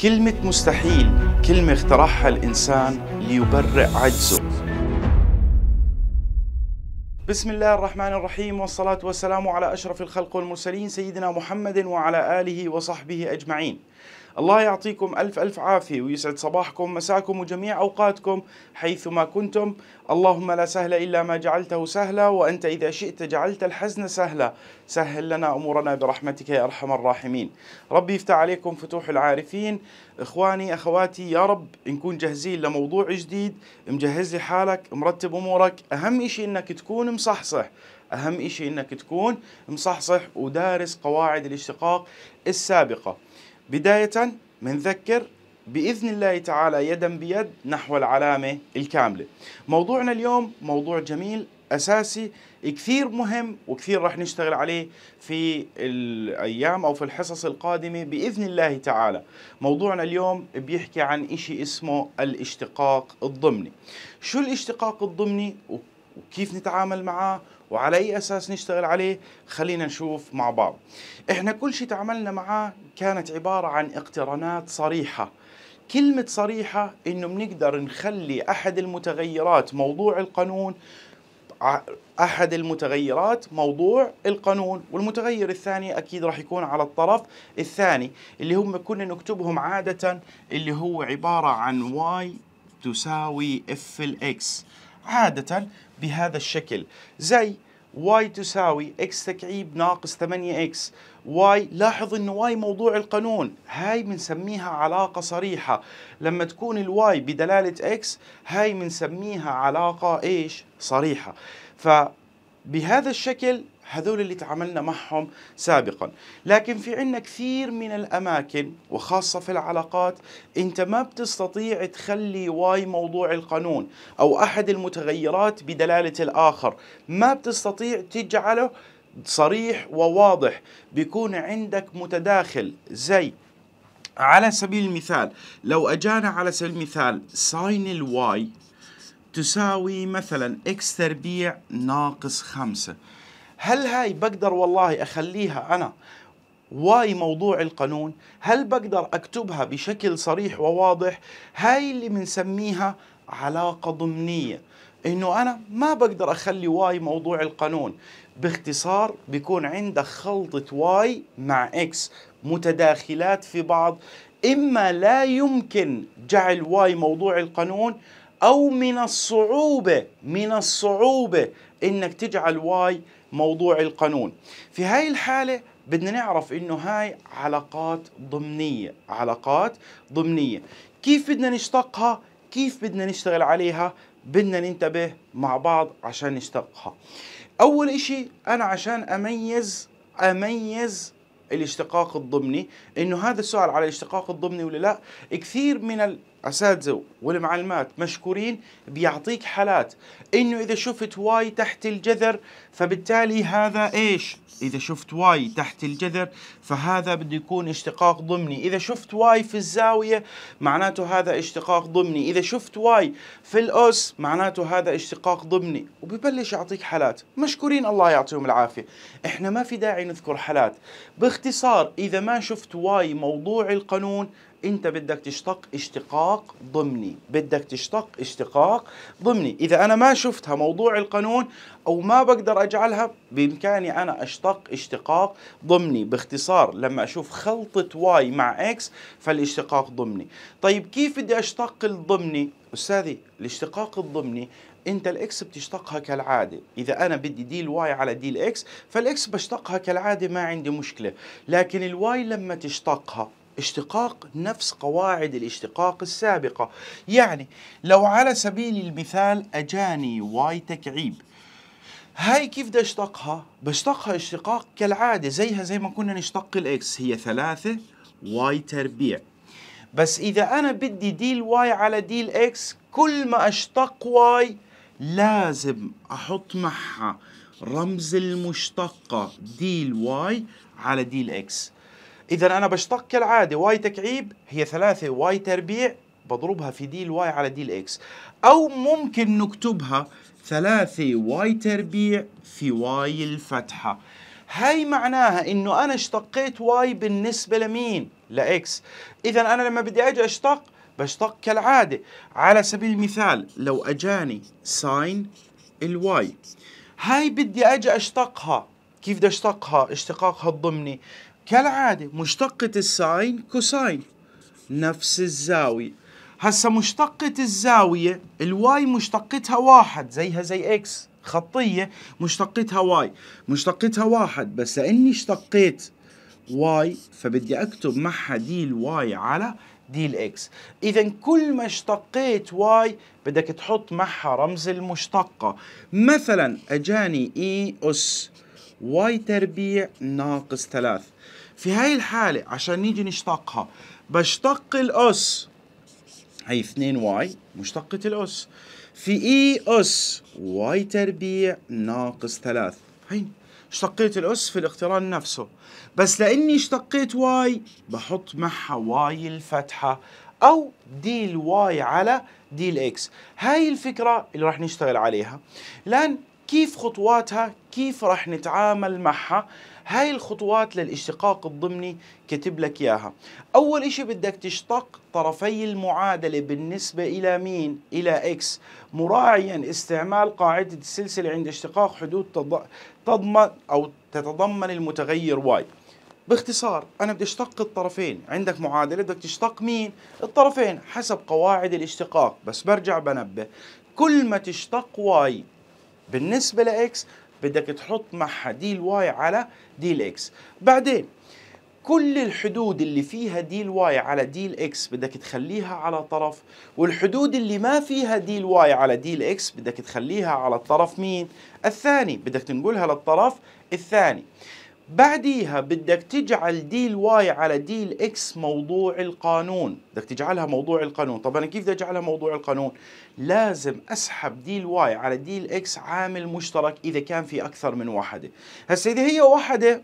كلمة مستحيل كلمة اخترعها الإنسان ليبرئ عجزه بسم الله الرحمن الرحيم والصلاة والسلام على أشرف الخلق والمرسلين سيدنا محمد وعلى آله وصحبه أجمعين الله يعطيكم ألف ألف عافية ويسعد صباحكم مساكم وجميع أوقاتكم حيثما كنتم اللهم لا سهل إلا ما جعلته سهلا وأنت إذا شئت جعلت الحزن سهلا سهل لنا أمورنا برحمتك يا أرحم الراحمين ربي يفتح عليكم فتوح العارفين إخواني أخواتي يا رب نكون جاهزين لموضوع جديد مجهز لي حالك مرتب أمورك أهم شيء أنك تكون مصحصح أهم شيء أنك تكون مصحصح ودارس قواعد الاشتقاق السابقة بداية منذكر بإذن الله تعالى يدا بيد نحو العلامة الكاملة موضوعنا اليوم موضوع جميل أساسي كثير مهم وكثير رح نشتغل عليه في الأيام أو في الحصص القادمة بإذن الله تعالى موضوعنا اليوم بيحكي عن إشي اسمه الاشتقاق الضمني شو الاشتقاق الضمني وكيف نتعامل معاه وعلى اي اساس نشتغل عليه خلينا نشوف مع بعض احنا كل شيء تعاملنا معاه كانت عباره عن اقترانات صريحه كلمه صريحه انه بنقدر نخلي احد المتغيرات موضوع القانون احد المتغيرات موضوع القانون والمتغير الثاني اكيد راح يكون على الطرف الثاني اللي هم كنا نكتبهم عاده اللي هو عباره عن y تساوي f الاكس عاده بهذا الشكل زي y تساوي x تكعيب ناقص 8 x y لاحظ ان y موضوع القانون هاي بنسميها علاقة صريحة لما تكون الواي بدلالة x هاي بنسميها علاقة ايش صريحة فبهذا الشكل هذول اللي تعاملنا معهم سابقا لكن في عنا كثير من الأماكن وخاصة في العلاقات أنت ما بتستطيع تخلي واي موضوع القانون أو أحد المتغيرات بدلالة الآخر ما بتستطيع تجعله صريح وواضح بيكون عندك متداخل زي على سبيل المثال لو أجانا على سبيل المثال ساين الواي تساوي مثلا اكس تربيع ناقص خمسة هل هاي بقدر والله اخليها انا واي موضوع القانون هل بقدر اكتبها بشكل صريح وواضح هاي اللي بنسميها علاقه ضمنيه انه انا ما بقدر اخلي واي موضوع القانون باختصار بيكون عندك خلطه واي مع اكس متداخلات في بعض اما لا يمكن جعل واي موضوع القانون او من الصعوبه من الصعوبه انك تجعل واي موضوع القانون في هاي الحالة بدنا نعرف انه هاي علاقات ضمنية علاقات ضمنية كيف بدنا نشتقها كيف بدنا نشتغل عليها بدنا ننتبه مع بعض عشان نشتقها اول اشي انا عشان اميز اميز الاشتقاق الضمني انه هذا السؤال على الاشتقاق الضمني ولا لا كثير من اساتذه والمعلمات مشكورين بيعطيك حالات انه اذا شفت واي تحت الجذر فبالتالي هذا ايش؟ اذا شفت واي تحت الجذر فهذا بده يكون اشتقاق ضمني، اذا شفت واي في الزاويه معناته هذا اشتقاق ضمني، اذا شفت واي في الاس معناته هذا اشتقاق ضمني، وببلش يعطيك حالات، مشكورين الله يعطيهم العافيه، احنا ما في داعي نذكر حالات، باختصار اذا ما شفت واي موضوع القانون انت بدك تشتق اشتقاق ضمني بدك تشتق اشتقاق ضمني اذا انا ما شفتها موضوع القانون او ما بقدر اجعلها بامكاني انا اشتق اشتقاق ضمني باختصار لما اشوف خلطه واي مع اكس فالاشتقاق ضمني طيب كيف بدي اشتق الضمني استاذي الاشتقاق الضمني انت الاكس بتشتقها كالعاده اذا انا بدي دي الواي على دي الاكس فالاكس بشتقها كالعاده ما عندي مشكله لكن الواي لما تشتقها اشتقاق نفس قواعد الاشتقاق السابقة يعني لو على سبيل المثال أجاني واي تكعيب هاي كيف بدي اشتقها؟ بشتقها اشتقاق كالعادة زيها زي ما كنا نشتق الاكس هي ثلاثة واي تربيع بس إذا أنا بدي ديل واي على ديل اكس كل ما اشتق واي لازم أحط معها رمز المشتقة ديل واي على ديل اكس اذا انا بشتق كالعاده واي تكعيب هي ثلاثة واي تربيع بضربها في دي الواي على دي الاكس او ممكن نكتبها ثلاثة واي تربيع في واي الفتحة هاي معناها انه انا اشتقيت واي بالنسبة لمين لاكس اذا انا لما بدي اجي اشتق بشتق كالعادة على سبيل المثال لو اجاني ساين الواي هاي بدي اجي اشتقها كيف بدي اشتقها اشتقاقها الضمني كالعادة مشتقة الساين كوساين نفس الزاوية هسا مشتقة الزاوية الواي مشتقتها واحد زيها زي اكس خطية مشتقتها واي مشتقتها واحد بس لاني اشتقيت واي فبدي اكتب معها دي الواي على دي الاكس اذا كل ما اشتقيت واي بدك تحط معها رمز المشتقة مثلا اجاني اي اس واي تربيع ناقص ثلاث في هاي الحالة عشان نيجي نشتقها بشتق الأس هي 2 واي مشتقة الأس في إي أس واي تربيع ناقص 3 هي اشتقيت الأس في الاقتران نفسه بس لأني اشتقيت واي بحط معها واي الفتحة أو دي الواي على دي الإكس هاي الفكرة اللي راح نشتغل عليها لأن كيف خطواتها كيف راح نتعامل معها هاي الخطوات للاشتقاق الضمني كتب لك إياها أول إشي بدك تشتق طرفي المعادلة بالنسبة إلى مين؟ إلى إكس مراعيا استعمال قاعدة السلسلة عند اشتقاق حدود تضمن أو تتضمن المتغير واي باختصار انا بدي اشتق الطرفين عندك معادله بدك تشتق مين الطرفين حسب قواعد الاشتقاق بس برجع بنبه كل ما تشتق واي بالنسبه لاكس بدك تحط معها دي الواي على دي الاكس بعدين كل الحدود اللي فيها دي الواي على دي الاكس بدك تخليها على طرف والحدود اللي ما فيها دي الواي على دي الاكس بدك تخليها على الطرف مين الثاني بدك تنقلها للطرف الثاني بعديها بدك تجعل دي الواي على دي الاكس موضوع القانون بدك تجعلها موضوع القانون طب انا كيف بدي اجعلها موضوع القانون لازم اسحب دي الواي على دي الاكس عامل مشترك اذا كان في اكثر من وحده هسه اذا هي وحده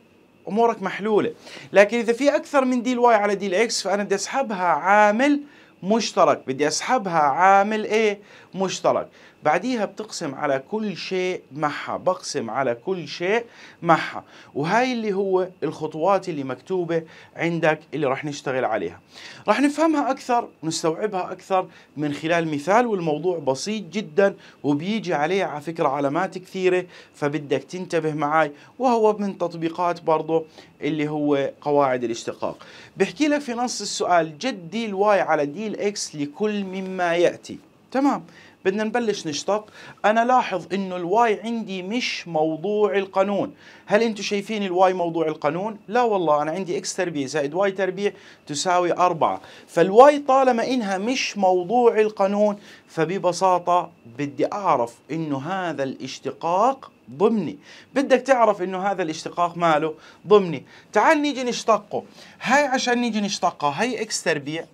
امورك محلوله لكن اذا في اكثر من دي الواي على دي الاكس فانا بدي اسحبها عامل مشترك بدي اسحبها عامل ايه مشترك بعديها بتقسم على كل شيء معها بقسم على كل شيء معها وهاي اللي هو الخطوات اللي مكتوبة عندك اللي رح نشتغل عليها رح نفهمها أكثر ونستوعبها أكثر من خلال مثال والموضوع بسيط جدا وبيجي عليه على فكرة علامات كثيرة فبدك تنتبه معاي وهو من تطبيقات برضه اللي هو قواعد الاشتقاق بحكي لك في نص السؤال جد دي الواي على دي الاكس لكل مما يأتي تمام بدنا نبلش نشتق انا لاحظ انه الواي عندي مش موضوع القانون هل انتم شايفين الواي موضوع القانون لا والله انا عندي اكس تربيع زائد واي تربيع تساوي أربعة فالواي طالما انها مش موضوع القانون فببساطة بدي اعرف انه هذا الاشتقاق ضمني بدك تعرف انه هذا الاشتقاق ماله ضمني تعال نيجي نشتقه هاي عشان نيجي نشتقها هاي اكس تربيع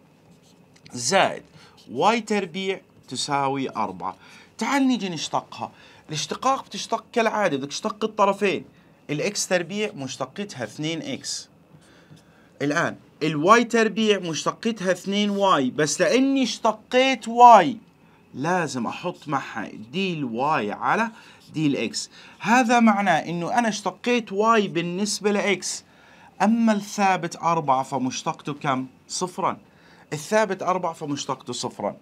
زائد واي تربيع تساوي أربعة تعال نيجي نشتقها الاشتقاق بتشتق كالعادة بدك تشتق الطرفين الإكس تربيع مشتقتها 2 إكس الآن الواي تربيع مشتقتها 2 واي بس لأني اشتقيت واي لازم أحط معها دي الواي على دي الإكس هذا معناه إنه أنا اشتقيت واي بالنسبة لإكس أما الثابت 4 فمشتقته كم؟ صفراً الثابت أربعة فمشتقته صفرا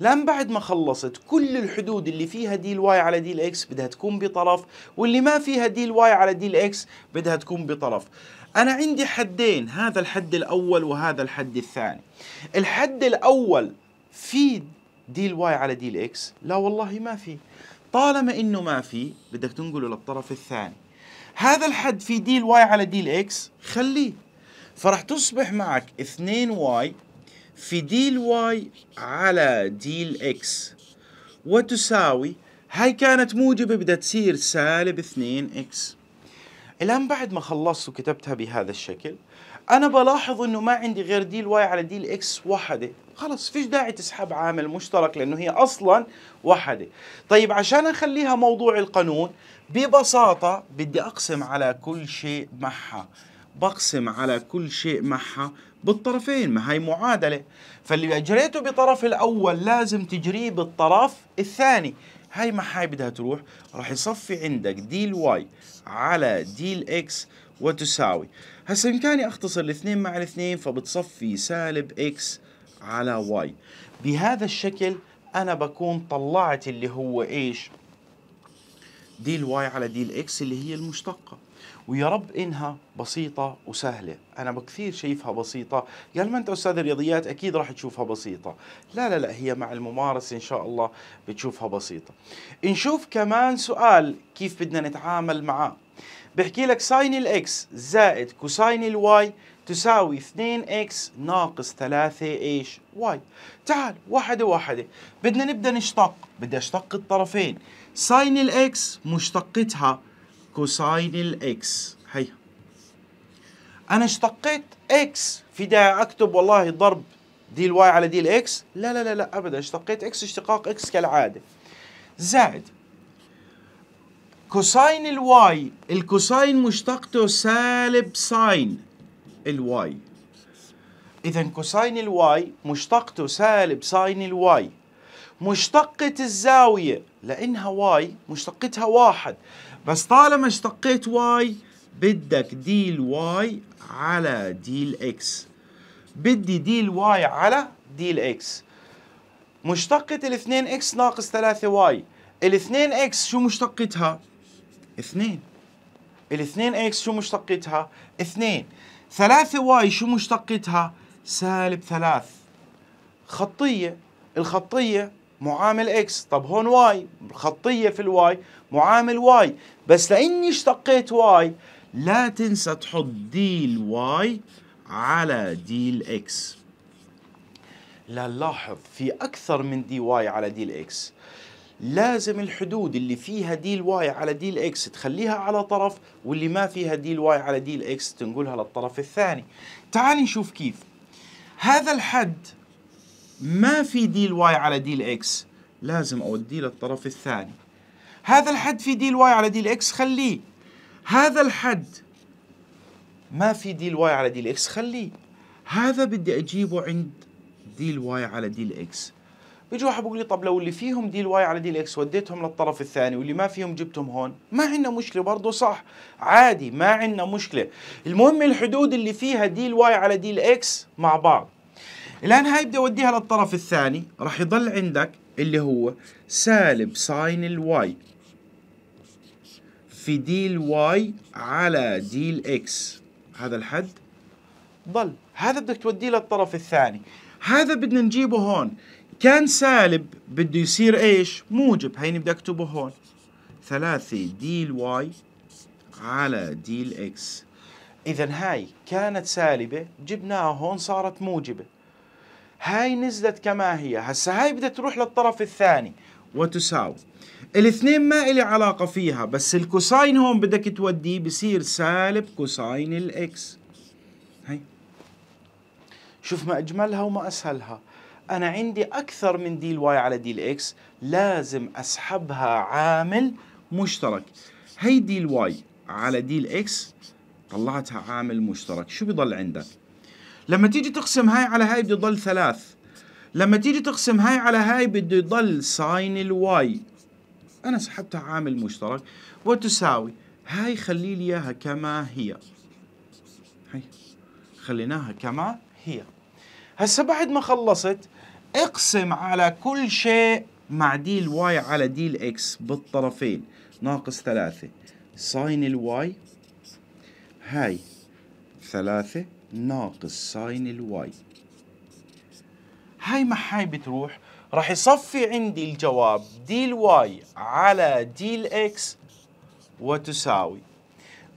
لأن بعد ما خلصت كل الحدود اللي فيها دي الواي على دي الإكس بدها تكون بطرف واللي ما فيها دي الواي على دي الإكس بدها تكون بطرف أنا عندي حدين هذا الحد الأول وهذا الحد الثاني الحد الأول في دي الواي على دي الإكس لا والله ما في طالما إنه ما في بدك تنقله للطرف الثاني هذا الحد في دي الواي على دي الإكس خليه فرح تصبح معك 2 واي في دي الواي على دي الاكس وتساوي هاي كانت موجبة بدها تصير سالب 2 اكس الآن بعد ما خلصت وكتبتها بهذا الشكل أنا بلاحظ إنه ما عندي غير دي الواي على دي الاكس وحدة خلص فيش داعي تسحب عامل مشترك لأنه هي أصلا وحدة طيب عشان أخليها موضوع القانون ببساطة بدي أقسم على كل شيء معها بقسم على كل شيء معها بالطرفين ما هي معادلة فاللي أجريته بطرف الأول لازم تجريه بالطرف الثاني هاي ما هاي بدها تروح راح يصفي عندك دي الواي على دي الاكس وتساوي هسا بإمكاني أختصر الاثنين مع الاثنين فبتصفي سالب اكس على واي بهذا الشكل أنا بكون طلعت اللي هو إيش دي الواي على دي الاكس اللي هي المشتقة ويا رب انها بسيطه وسهله انا بكثير شايفها بسيطه قال ما انت استاذ الرياضيات اكيد راح تشوفها بسيطه لا لا لا هي مع الممارسه ان شاء الله بتشوفها بسيطه نشوف كمان سؤال كيف بدنا نتعامل معاه بحكي لك ساين الاكس زائد كوساين الواي تساوي 2 اكس ناقص 3 ايش واي تعال واحدة واحدة بدنا نبدأ نشتق بدي اشتق الطرفين ساين الاكس مشتقتها كوساين الاكس هي انا اشتقيت اكس في داعي اكتب والله ضرب دي الواي على دي الاكس لا لا لا لا ابدا اشتقيت اكس اشتقاق اكس كالعاده زائد كوساين الواي الكوساين مشتقته سالب ساين الواي اذا كوساين الواي مشتقته سالب ساين الواي مشتقة الزاوية لأنها واي مشتقتها واحد بس طالما اشتقيت واي بدك دي الواي على دي الاكس بدي دي الواي على دي الاكس مشتقة الاثنين اكس ناقص ثلاثة واي الاثنين اكس شو مشتقتها؟ اثنين الاثنين اكس شو مشتقتها؟ اثنين ثلاثة واي شو مشتقتها؟ سالب ثلاث خطية الخطية معامل اكس طب هون واي خطية في الواي معامل واي بس لاني اشتقيت واي لا تنسى تحط دي الواي على دي الاكس لا نلاحظ في اكثر من دي واي على دي الاكس لازم الحدود اللي فيها دي الواي على دي الاكس تخليها على طرف واللي ما فيها دي الواي على دي الاكس تنقلها للطرف الثاني تعال نشوف كيف هذا الحد ما في دي الواي على دي الاكس لازم اوديه للطرف الثاني هذا الحد في دي الواي على دي الاكس خليه هذا الحد ما في دي الواي على دي الاكس خليه هذا بدي اجيبه عند دي الواي على دي الاكس بيجي واحد بيقول لي طب لو اللي فيهم دي الواي على دي الاكس وديتهم للطرف الثاني واللي ما فيهم جبتهم هون ما عندنا مشكله برضه صح عادي ما عندنا مشكله المهم الحدود اللي فيها دي الواي على دي الاكس مع بعض الان هاي بدي اوديها للطرف الثاني راح يضل عندك اللي هو سالب ساين الواي في دي الواي على دي الاكس هذا الحد ضل هذا بدك توديه للطرف الثاني هذا بدنا نجيبه هون كان سالب بده يصير ايش موجب هيني بدي اكتبه هون ثلاثة دي الواي على دي الاكس اذا هاي كانت سالبة جبناها هون صارت موجبة هاي نزلت كما هي هسا هاي بدها تروح للطرف الثاني وتساوي الاثنين ما إلي علاقة فيها بس الكوساين هون بدك توديه بصير سالب كوساين الاكس هي شوف ما أجملها وما أسهلها أنا عندي أكثر من دي الواي على دي الإكس لازم أسحبها عامل مشترك هي دي الواي على دي الإكس طلعتها عامل مشترك شو بيضل عندك لما تيجي تقسم هاي على هاي بده يضل ثلاث لما تيجي تقسم هاي على هاي بده يضل ساين الواي أنا سحبتها عامل مشترك وتساوي هاي خلي لي إياها كما هي هاي خليناها كما هي هسه بعد ما خلصت اقسم على كل شيء مع دي الواي على دي الاكس بالطرفين ناقص ثلاثة ساين الواي هاي ثلاثة ناقص ساين الواي هاي مع هاي بتروح راح يصفي عندي الجواب دي الواي على دي الاكس وتساوي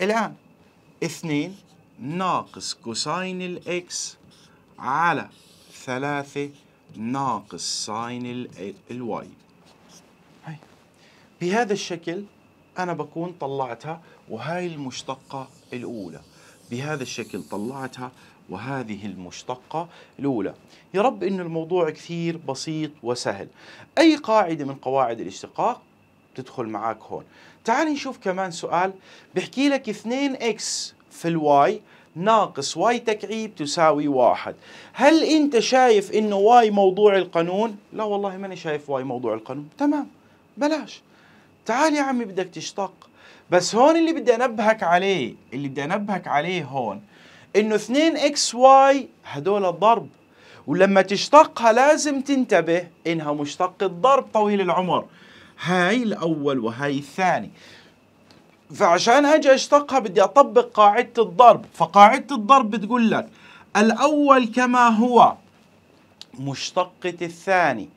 الآن اثنين ناقص كوساين الاكس على ثلاثة ناقص ساين الواي بهذا الشكل أنا بكون طلعتها وهاي المشتقة الأولى بهذا الشكل طلعتها وهذه المشتقة الأولى يا رب إن الموضوع كثير بسيط وسهل أي قاعدة من قواعد الاشتقاق تدخل معاك هون تعال نشوف كمان سؤال بحكي لك 2x في الواي ناقص واي تكعيب تساوي واحد هل انت شايف انه واي موضوع القانون لا والله ماني شايف واي موضوع القانون تمام بلاش تعال يا عمي بدك تشتق بس هون اللي بدي انبهك عليه اللي بدي انبهك عليه هون انه 2 اكس واي هدول الضرب ولما تشتقها لازم تنتبه انها مشتقة ضرب طويل العمر هاي الاول وهاي الثاني فعشان اجي اشتقها بدي اطبق قاعدة الضرب فقاعدة الضرب بتقول لك الاول كما هو مشتقة الثاني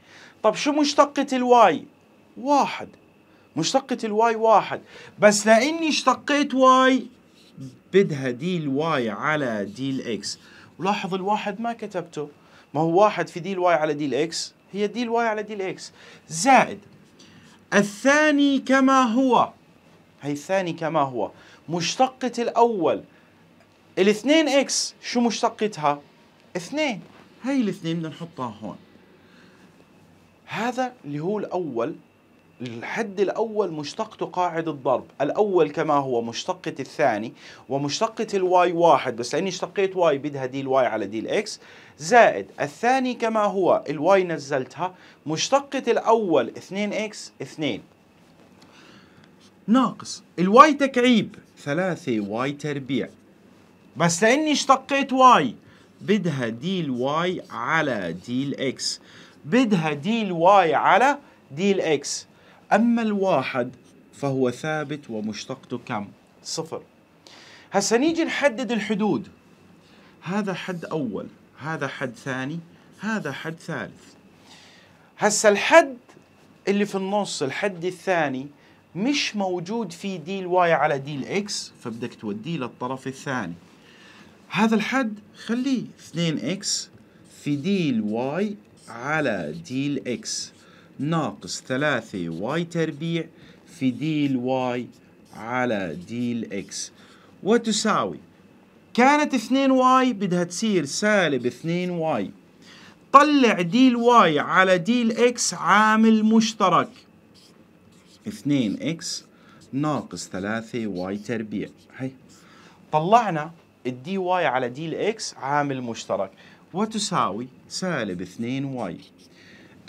طب شو مشتقة الواي واحد مشتقة الواي واحد بس لاني اشتقيت واي بدها دي الواي على دي الاكس ولاحظ الواحد ما كتبته ما هو واحد في دي الواي على دي الاكس هي دي الواي على دي الاكس زائد الثاني كما هو هي الثاني كما هو مشتقة الأول الاثنين اكس شو مشتقتها؟ اثنين هي الاثنين بدنا نحطها هون هذا اللي هو الأول الحد الأول مشتقة قاعدة الضرب الأول كما هو مشتقة الثاني ومشتقة الواي واحد بس لأني اشتقيت واي بدها دي الواي على دي الإكس زائد الثاني كما هو الواي نزلتها مشتقة الأول 2 إكس 2 ناقص الواي تكعيب 3 واي تربيع بس لأني اشتقيت واي بدها دي الواي على دي الإكس بدها دي الواي على دي الإكس أما الواحد فهو ثابت ومشتقته كم؟ صفر هسا نيجي نحدد الحدود هذا حد أول هذا حد ثاني هذا حد ثالث هسا الحد اللي في النص الحد الثاني مش موجود في دي الواي على دي الاكس فبدك توديه للطرف الثاني هذا الحد خليه 2 اكس في دي الواي على دي الاكس ناقص 3 واي تربيع في دي الواي على دي الاكس وتساوي كانت 2 واي بدها تصير سالب 2 واي طلع دي الواي على دي الاكس عامل مشترك 2 اكس ناقص 3 واي تربيع هي طلعنا الدي واي على دي الاكس عامل مشترك وتساوي سالب 2 واي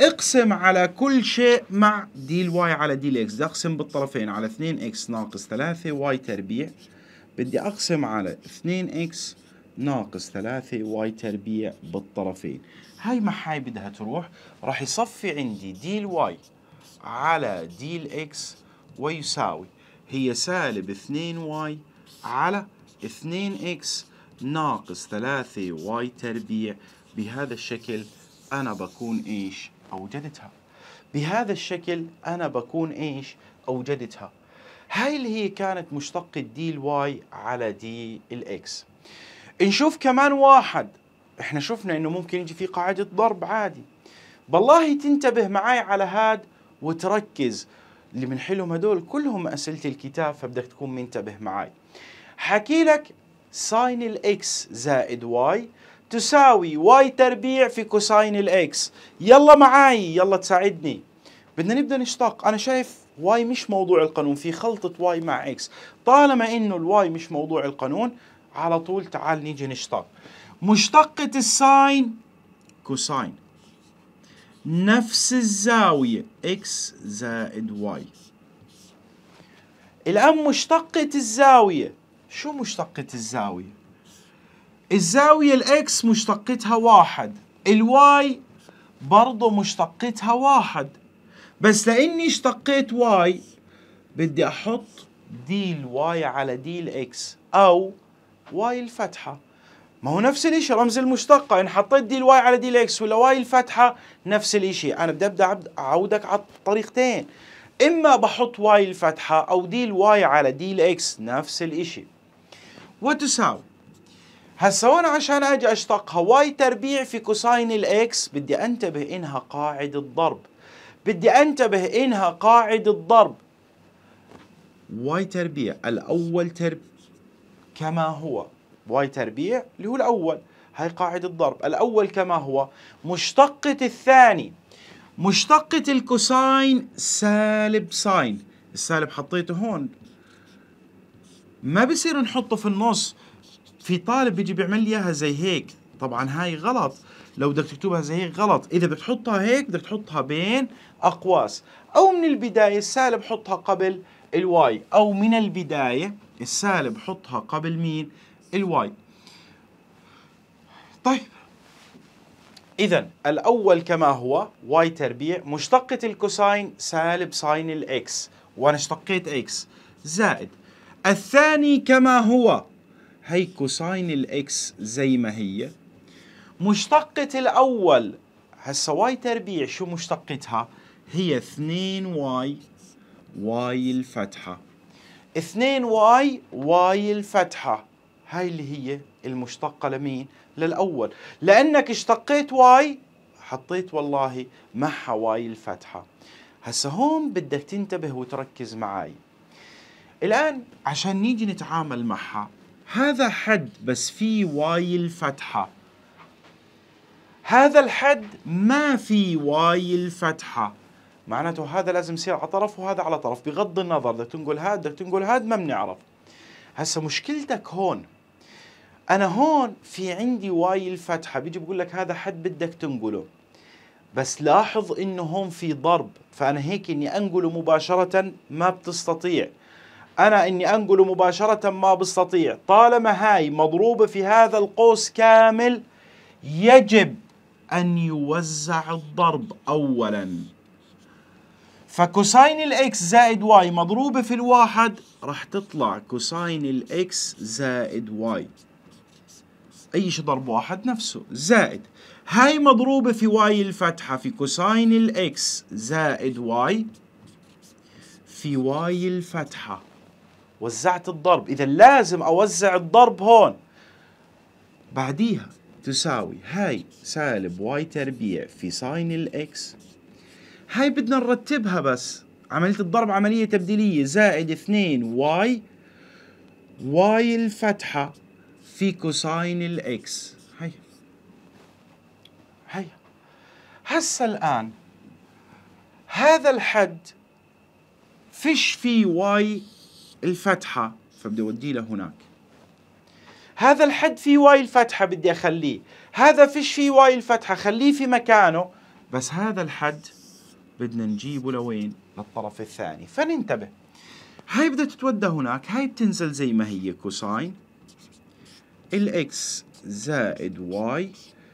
اقسم على كل شيء مع دي الواي على دي الاكس بدي اقسم بالطرفين على 2 اكس ناقص 3 واي تربيع بدي اقسم على 2 اكس ناقص 3 واي تربيع بالطرفين هاي مع هاي بدها تروح راح يصفي عندي دي الواي على دي الاكس ويساوي هي سالب 2 واي على 2 اكس ناقص 3 واي تربيع بهذا الشكل انا بكون ايش أوجدتها بهذا الشكل أنا بكون إيش أوجدتها هاي اللي هي كانت مشتقة دي الواي على دي الإكس نشوف كمان واحد احنا شفنا انه ممكن يجي في قاعدة ضرب عادي بالله تنتبه معي على هاد وتركز اللي بنحلهم هدول كلهم أسئلة الكتاب فبدك تكون منتبه معي حكي لك ساين الاكس زائد واي تساوي واي تربيع في كوساين الاكس يلا معاي يلا تساعدني بدنا نبدا نشتاق انا شايف واي مش موضوع القانون في خلطة واي مع اكس طالما انه الواي مش موضوع القانون على طول تعال نيجي نشتاق مشتقة الساين كوساين نفس الزاوية اكس زائد واي الآن مشتقة الزاوية شو مشتقة الزاوية؟ الزاوية الاكس مشتقتها واحد الواي برضو مشتقتها واحد بس لاني اشتقيت واي بدي احط دي الواي على دي الاكس او واي الفتحة ما هو نفس الاشي رمز المشتقة ان حطيت دي الواي على دي الاكس ولا واي الفتحة نفس الاشي انا بدي ابدا اعودك على الطريقتين اما بحط واي الفتحة او دي الواي على دي الاكس نفس الاشي وتساوي هسه وانا عشان اجي اشتقها واي تربيع في كوساين الاكس بدي انتبه انها قاعدة ضرب بدي انتبه انها قاعدة ضرب واي تربيع الاول تربيع كما هو واي تربيع اللي هو الاول هاي قاعدة ضرب الاول كما هو مشتقة الثاني مشتقة الكوساين سالب ساين السالب حطيته هون ما بصير نحطه في النص في طالب بيجي بيعمل لي اياها زي هيك طبعا هاي غلط لو بدك تكتبها زي هيك غلط اذا بتحطها هيك بدك تحطها بين اقواس او من البدايه السالب حطها قبل الواي او من البدايه السالب حطها قبل مين الواي طيب إذا الأول كما هو واي تربيع مشتقة الكوساين سالب ساين الإكس وأنا اشتقيت إكس زائد الثاني كما هو هي كوساين الاكس زي ما هي مشتقة الاول هسه واي تربيع شو مشتقتها هي 2 واي واي الفتحة 2 واي واي الفتحة هاي اللي هي المشتقة لمين للأول لأنك اشتقيت واي حطيت والله معها واي الفتحة هسه هون بدك تنتبه وتركز معاي الآن عشان نيجي نتعامل معها هذا حد بس في واي الفتحة هذا الحد ما في واي الفتحة معناته هذا لازم يصير على طرف وهذا على طرف بغض النظر بدك تنقل هاد بدك تنقل هاد ما بنعرف هسه مشكلتك هون انا هون في عندي واي الفتحه بيجي بقول لك هذا حد بدك تنقله بس لاحظ انه هون في ضرب فانا هيك اني انقله مباشره ما بتستطيع أنا إني أنقله مباشرة ما بستطيع طالما هاي مضروبة في هذا القوس كامل يجب أن يوزع الضرب أولا فكوساين الإكس زائد واي مضروبة في الواحد راح تطلع كوساين الإكس زائد واي أي شيء ضرب واحد نفسه زائد هاي مضروبة في واي الفتحة في كوساين الإكس زائد واي في واي الفتحة وزعت الضرب إذا لازم أوزع الضرب هون بعديها تساوي هاي سالب واي تربيع في ساين الإكس هاي بدنا نرتبها بس عملية الضرب عملية تبديلية زائد اثنين واي واي الفتحة في كوساين الإكس هي هي هسا الآن هذا الحد فيش في واي الفتحة فبدي أوديه لهناك هذا الحد في واي الفتحة بدي أخليه هذا فيش في واي الفتحة خليه في مكانه بس هذا الحد بدنا نجيبه لوين للطرف الثاني فننتبه هاي بدها تتودى هناك هاي بتنزل زي ما هي كوساين الاكس زائد واي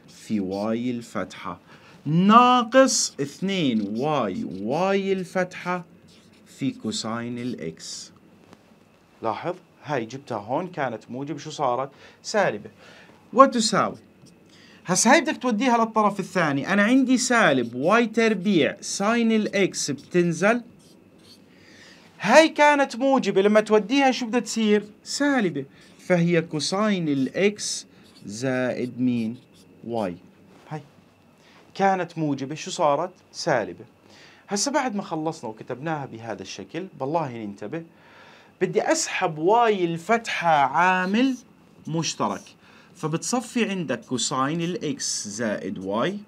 في واي الفتحة ناقص 2 واي واي الفتحة في كوساين الاكس لاحظ هاي جبتها هون كانت موجب شو صارت سالبة وتساوي هسا هاي بدك توديها للطرف الثاني انا عندي سالب واي تربيع ساين الاكس بتنزل هاي كانت موجبة لما توديها شو بدها تصير سالبة فهي كوساين الاكس زائد مين واي هاي كانت موجبة شو صارت سالبة هسا بعد ما خلصنا وكتبناها بهذا الشكل بالله ننتبه بدي اسحب واي الفتحه عامل مشترك فبتصفي عندك كوساين الاكس زائد واي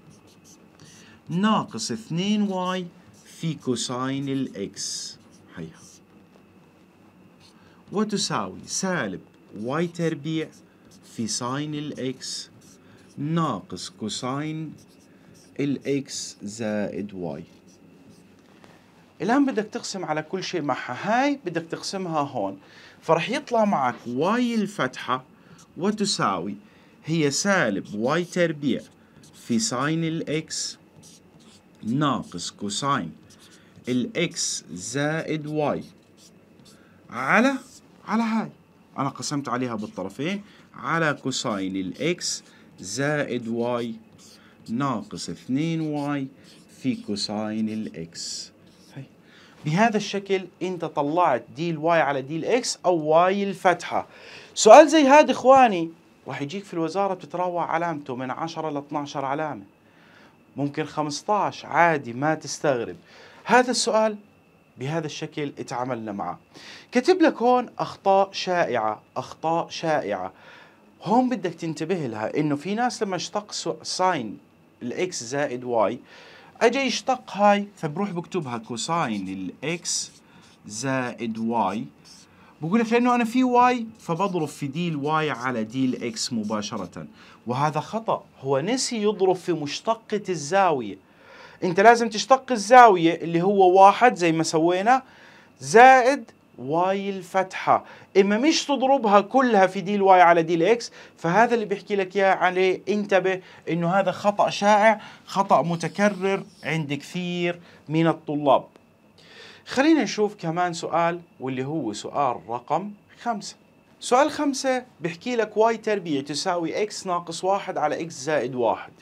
ناقص 2 واي في كوساين الاكس هيها وتساوي سالب واي تربيع في ساين الاكس ناقص كوساين الاكس زائد واي الآن بدك تقسم على كل شيء معها هاي بدك تقسمها هون فرح يطلع معك واي الفتحة وتساوي هي سالب واي تربيع في ساين الإكس ناقص كوساين الإكس زائد واي على على هاي أنا قسمت عليها بالطرفين على كوساين الإكس زائد واي ناقص 2 واي في كوساين الإكس بهذا الشكل انت طلعت دي الواي على دي الاكس او واي الفتحه سؤال زي هذا اخواني راح يجيك في الوزاره بتتراوح علامته من 10 ل 12 علامه ممكن 15 عادي ما تستغرب هذا السؤال بهذا الشكل اتعاملنا معه كتب لك هون اخطاء شائعه اخطاء شائعه هون بدك تنتبه لها انه في ناس لما اشتق ساين الاكس زائد واي اجي يشتق هاي فبروح بكتبها كوساين الاكس زائد واي بقول لك لانه انا في واي فبضرب في دي الواي على دي الاكس مباشره وهذا خطا هو نسي يضرب في مشتقه الزاويه انت لازم تشتق الزاويه اللي هو واحد زي ما سوينا زائد واي الفتحة إما مش تضربها كلها في دي الواي على دي الإكس فهذا اللي بيحكي لك إياه عليه انتبه إنه هذا خطأ شائع خطأ متكرر عند كثير من الطلاب خلينا نشوف كمان سؤال واللي هو سؤال رقم خمسة سؤال خمسة بحكي لك واي تربيع تساوي إكس ناقص واحد على إكس زائد واحد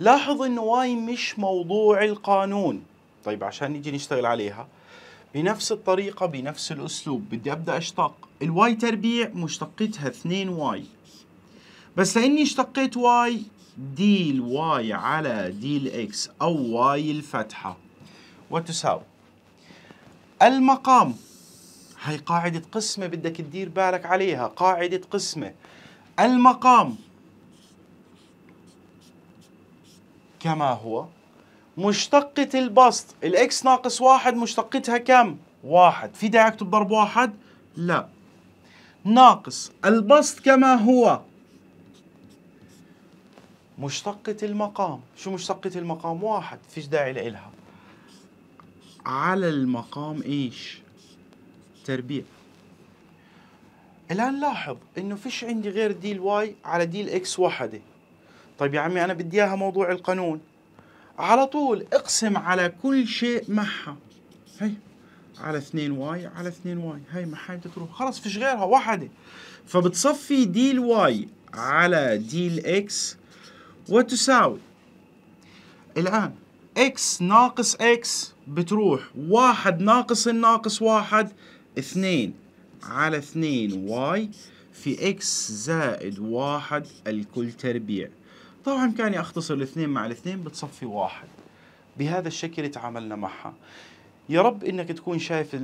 لاحظ انه واي مش موضوع القانون طيب عشان نجي نشتغل عليها بنفس الطريقة بنفس الأسلوب بدي أبدأ أشتق الواي تربيع مشتقتها 2 واي بس لأني اشتقيت واي دي الواي على دي الإكس أو واي الفتحة وتساوي المقام هاي قاعدة قسمة بدك تدير بالك عليها قاعدة قسمة المقام كما هو مشتقة البسط الاكس ناقص واحد مشتقتها كم؟ واحد في داعي اكتب ضرب واحد؟ لا ناقص البسط كما هو مشتقة المقام شو مشتقة المقام؟ واحد فيش داعي لإلها على المقام ايش؟ تربيع الآن لاحظ إنه فيش عندي غير دي الواي على دي الإكس وحدة طيب يا عمي أنا بدي إياها موضوع القانون على طول اقسم على كل شيء معها هي على 2 واي على 2 واي هي معها تروح خلاص فيش غيرها واحدة فبتصفي دي الواي على دي الاكس وتساوي الآن اكس ناقص اكس بتروح واحد ناقص الناقص واحد اثنين على اثنين واي في اكس زائد واحد الكل تربيع طبعا كان اختصر الاثنين مع الاثنين بتصفي واحد بهذا الشكل تعاملنا معها يا رب انك تكون شايف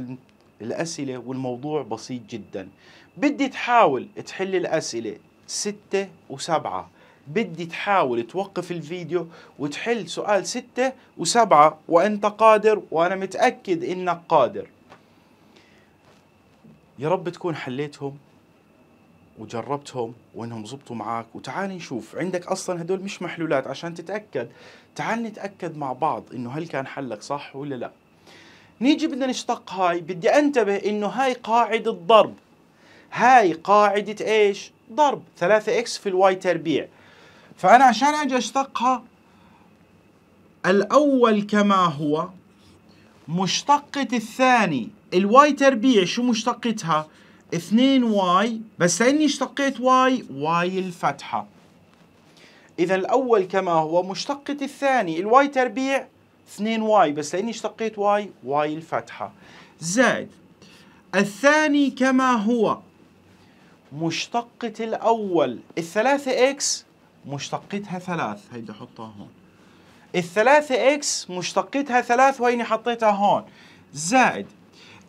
الاسئله والموضوع بسيط جدا بدي تحاول تحل الاسئله ستة وسبعة بدي تحاول توقف الفيديو وتحل سؤال ستة وسبعة وأنت قادر وأنا متأكد إنك قادر يا رب تكون حليتهم وجربتهم وانهم زبطوا معك وتعال نشوف عندك اصلا هدول مش محلولات عشان تتاكد تعال نتاكد مع بعض انه هل كان حلك صح ولا لا نيجي بدنا نشتق هاي بدي انتبه انه هاي قاعده ضرب هاي قاعده ايش ضرب 3 اكس في الواي تربيع فانا عشان اجي اشتقها الاول كما هو مشتقه الثاني الواي تربيع شو مشتقتها 2 واي بس لاني اشتقيت واي واي الفتحه اذا الاول كما هو مشتقه الثاني الواي تربيع 2 واي بس لاني اشتقيت واي واي الفتحه زائد الثاني كما هو مشتقة الأول الثلاثة إكس مشتقتها ثلاث هيدا حطها هون الثلاثة إكس مشتقتها ثلاث وهيني حطيتها هون زائد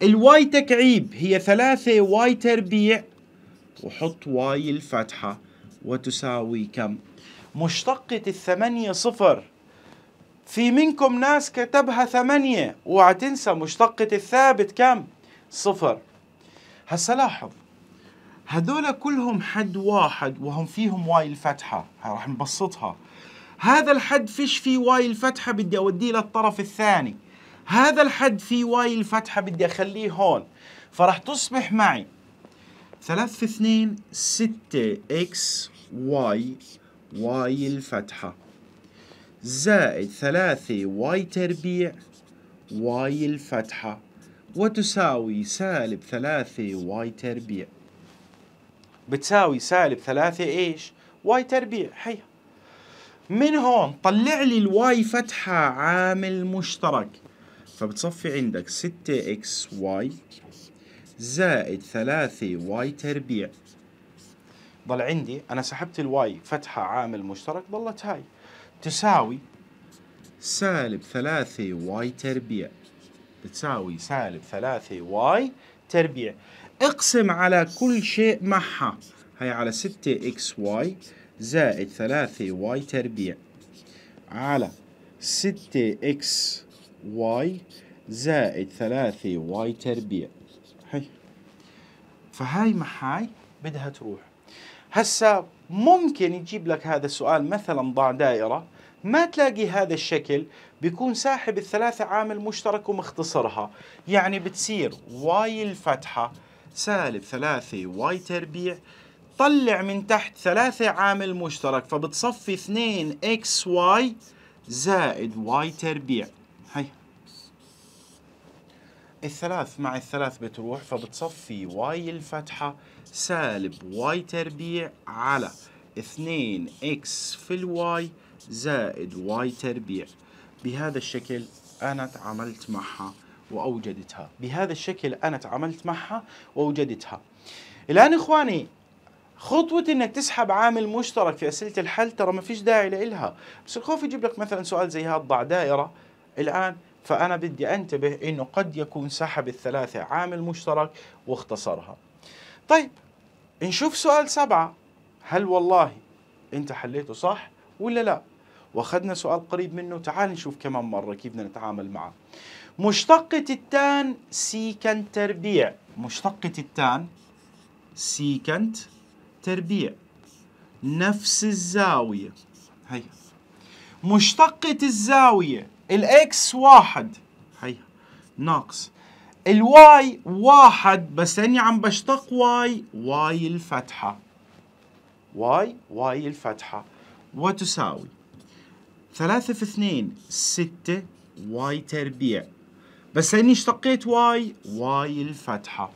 الواي تكعيب هي ثلاثة واي تربيع وحط واي الفتحة وتساوي كم مشتقة الثمانية صفر في منكم ناس كتبها ثمانية اوعى تنسى مشتقة الثابت كم صفر هسا لاحظ هذول كلهم حد واحد وهم فيهم واي الفتحة راح نبسطها هذا الحد فيش فيه واي الفتحة بدي أوديه للطرف الثاني هذا الحد في واي الفتحة بدي أخليه هون فراح تصبح معي 3 في 2 6 اكس واي واي الفتحة زائد 3 واي تربيع واي الفتحة وتساوي سالب 3 واي تربيع بتساوي سالب 3 ايش؟ واي تربيع هيا من هون طلع لي الواي فتحة عامل مشترك فبتصفي عندك 6 اكس واي زائد 3 واي تربيع ضل عندي انا سحبت الواي فتحه عامل مشترك ضلت هاي تساوي سالب 3 واي تربيع بتساوي سالب 3 واي تربيع اقسم على كل شيء معها هي على 6 اكس واي زائد 3 واي تربيع على 6 اكس واي زائد ثلاثة واي تربيع هي فهاي مع هاي بدها تروح هسا ممكن يجيب لك هذا السؤال مثلا ضع دائرة ما تلاقي هذا الشكل بيكون ساحب الثلاثة عامل مشترك ومختصرها يعني بتصير واي الفتحة سالب ثلاثة واي تربيع طلع من تحت ثلاثة عامل مشترك فبتصفي اثنين اكس واي زائد واي تربيع هي الثلاث مع الثلاث بتروح فبتصفي واي الفتحة سالب واي تربيع على اثنين اكس في الواي زائد واي تربيع بهذا الشكل أنا تعاملت معها وأوجدتها بهذا الشكل أنا تعاملت معها وأوجدتها الآن إخواني خطوة انك تسحب عامل مشترك في اسئلة الحل ترى ما فيش داعي لإلها، بس الخوف يجيب لك مثلا سؤال زي هذا ضع دائرة الآن فأنا بدي أنتبه أنه قد يكون سحب الثلاثة عامل مشترك واختصرها طيب نشوف سؤال سبعة هل والله أنت حليته صح ولا لا واخذنا سؤال قريب منه تعال نشوف كمان مرة كيف بدنا نتعامل معه مشتقة التان سيكنت تربيع مشتقة التان سيكنت تربيع نفس الزاوية هي مشتقة الزاوية الاكس واحد هي ناقص الواي واحد بس اني عم بشتق واي واي الفتحة واي واي الفتحة وتساوي ثلاثة في اثنين ستة واي تربيع بس اني اشتقيت واي واي الفتحة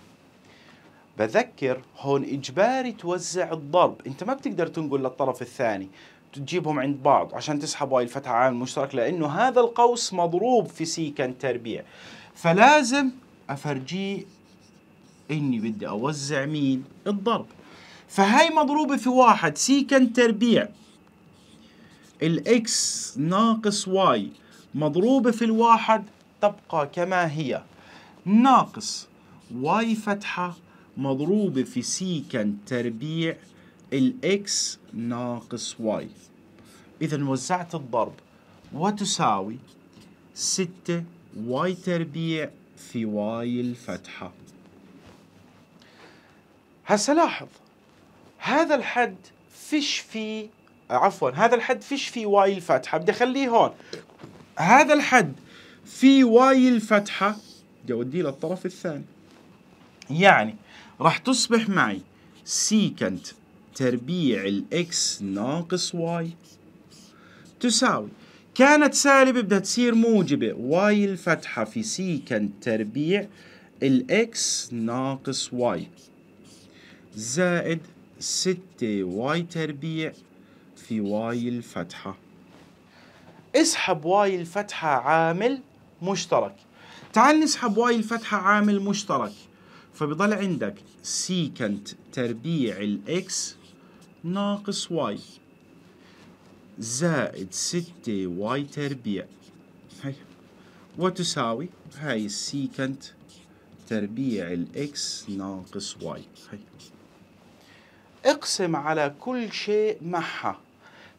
بذكر هون اجباري توزع الضرب انت ما بتقدر تنقل للطرف الثاني تجيبهم عند بعض عشان تسحبوا هاي الفتحة عامل المشترك لأنه هذا القوس مضروب في سيكن تربيع فلازم أفرجيه إني بدي أوزع مين الضرب فهاي مضروبة في واحد سيكن تربيع الإكس ناقص واي مضروبة في الواحد تبقى كما هي ناقص واي فتحة مضروبة في سيكن تربيع الإكس ناقص واي إذا وزعت الضرب وتساوي ستة واي تربيع في واي الفتحة هسه لاحظ هذا الحد فيش فيه عفوا هذا الحد فيش فيه واي الفتحة بدي أخليه هون هذا الحد في واي الفتحة بدي أوديه للطرف الثاني يعني راح تصبح معي سيكنت تربيع الإكس ناقص واي تساوي كانت سالبة بدها تصير موجبة واي الفتحة في سيكنت تربيع الإكس ناقص واي زائد ستة واي تربيع في واي الفتحة اسحب واي الفتحة عامل مشترك تعال نسحب واي الفتحة عامل مشترك فبضل عندك سيكنت تربيع الإكس ناقص واي زائد ستة واي تربيع هاي وتساوي هاي السيكنت تربيع الإكس ناقص واي هاي اقسم على كل شيء معها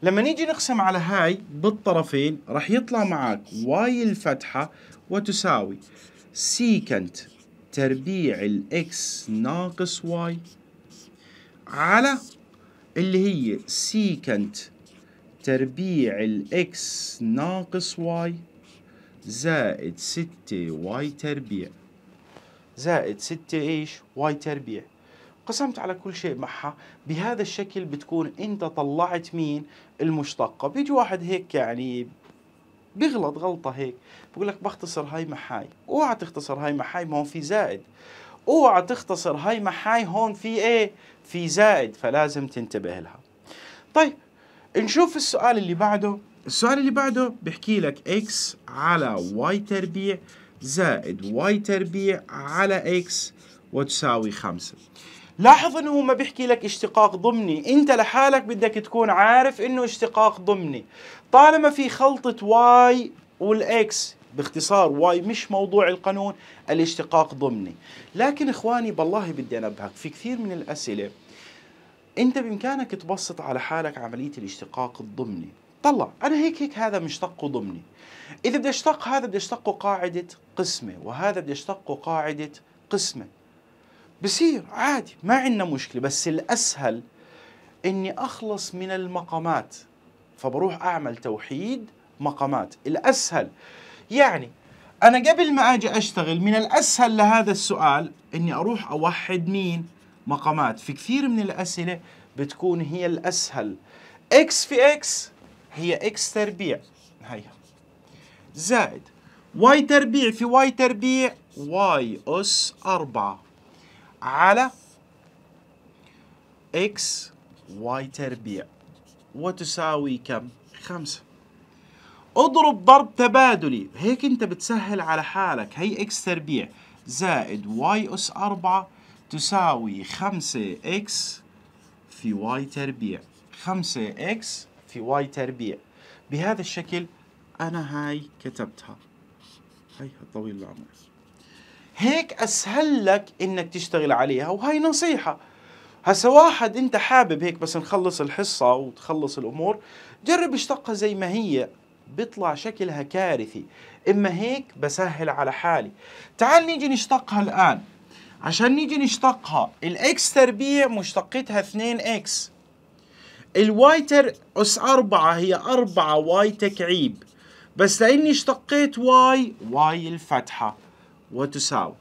لما نيجي نقسم على هاي بالطرفين راح يطلع معك واي الفتحة وتساوي سيكنت تربيع الإكس ناقص واي على اللي هي سيكنت تربيع الإكس ناقص واي زائد ستة واي تربيع زائد ستة إيش واي تربيع قسمت على كل شيء معها بهذا الشكل بتكون انت طلعت مين المشتقة بيجي واحد هيك يعني بيغلط غلطة هيك بقول لك بختصر هاي مع هاي اوعى تختصر هاي مع هاي ما هو في زائد اوعى تختصر هاي مع هاي هون في ايه في زائد فلازم تنتبه لها طيب نشوف السؤال اللي بعده السؤال اللي بعده بيحكي لك x على y تربيع زائد y تربيع على x وتساوي 5 لاحظ انه ما بيحكي لك اشتقاق ضمني انت لحالك بدك تكون عارف انه اشتقاق ضمني طالما في خلطة y والاكس باختصار واي مش موضوع القانون الاشتقاق ضمني لكن إخواني بالله بدي أنبهك في كثير من الأسئلة أنت بإمكانك تبسط على حالك عملية الاشتقاق الضمني طلع أنا هيك هيك هذا مشتقه ضمني إذا بدي أشتق هذا بدي أشتقه قاعدة قسمة وهذا بدي أشتقه قاعدة قسمة بصير عادي ما عندنا مشكلة بس الأسهل إني أخلص من المقامات فبروح أعمل توحيد مقامات الأسهل يعني أنا قبل ما أجي أشتغل من الأسهل لهذا السؤال إني أروح أوحد مين مقامات في كثير من الأسئلة بتكون هي الأسهل إكس في إكس هي إكس تربيع هي زائد واي تربيع في واي تربيع واي أس أربعة على إكس واي تربيع وتساوي كم؟ خمسة اضرب ضرب تبادلي هيك انت بتسهل على حالك هي اكس تربيع زائد واي اس 4 تساوي 5 اكس في واي تربيع 5 اكس في واي تربيع بهذا الشكل انا هاي كتبتها هي طويل العمر هيك اسهل لك انك تشتغل عليها وهي نصيحه هسا واحد انت حابب هيك بس نخلص الحصه وتخلص الامور جرب اشتقها زي ما هي بيطلع شكلها كارثي اما هيك بسهل على حالي تعال نيجي نشتقها الان عشان نيجي نشتقها الاكس تربيع مشتقتها 2 اكس الواي تر اس 4 هي 4 واي تكعيب بس لاني اشتقيت واي واي الفتحه وتساوي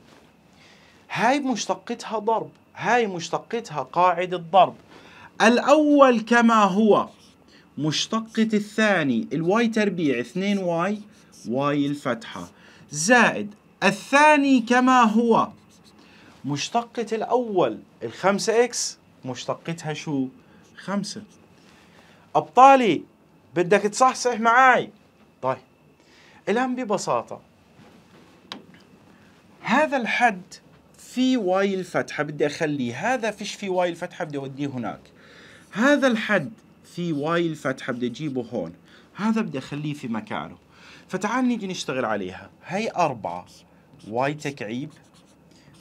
هاي مشتقتها ضرب هاي مشتقتها قاعده ضرب الاول كما هو مشتقة الثاني الواي تربيع 2 واي واي الفتحة زائد الثاني كما هو مشتقة الأول الخمسة إكس مشتقتها شو؟ خمسة أبطالي بدك تصحصح معاي طيب الآن ببساطة هذا الحد في واي الفتحة بدي أخليه هذا فيش في واي الفتحة بدي أوديه هناك هذا الحد في واي الفتحة بدي أجيبه هون هذا بدي أخليه في مكانه فتعال نيجي نشتغل عليها هي أربعة واي تكعيب